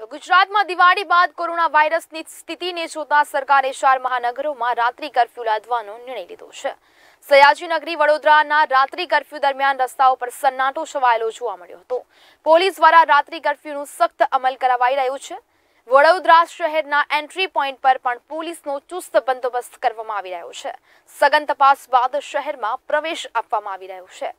તો ગુજરાતમાં દિવાળી બાદ કોરોના વાયરસની સ્થિતિને જોતા સરકારે ચાર મહાનગરોમાં રાત્રિ કર્ફ્યુ લાદવાનો નિર્ણય લીધો છે સયાજીનગરી વડોદરાના રાત્રિ કર્ફ્યુ દરમિયાન રસ્તાઓ પર સન્નાટો છવાયેલો જોવા મળ્યો હતો પોલીસ દ્વારા રાત્રિ કર્ફ્યુનો સખ્ત અમલ કરાવાઈ રહ્યો છે વડોદરા શહેરના એન્ટ્રી પોઈન્ટ પર પણ પોલીસનો ચુસ્ત બંદોબસ્ત કરવામાં આવી રહ્યો છે સઘન તપાસ બાદ શહેરમાં પ્રવેશ આપવામાં આવી રહ્યો છે